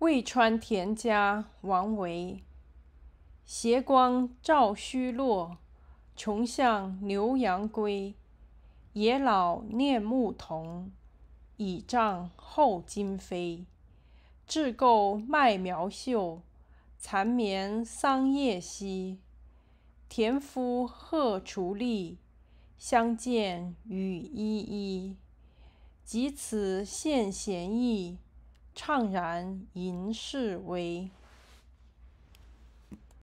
渭川田家，王维。斜光照虚落，穷巷牛羊归。野老念牧童，倚杖候荆扉。雉构麦苗秀，蚕眠桑叶稀。田夫荷锄立，相见语依依。即此献闲意。怅然吟世微。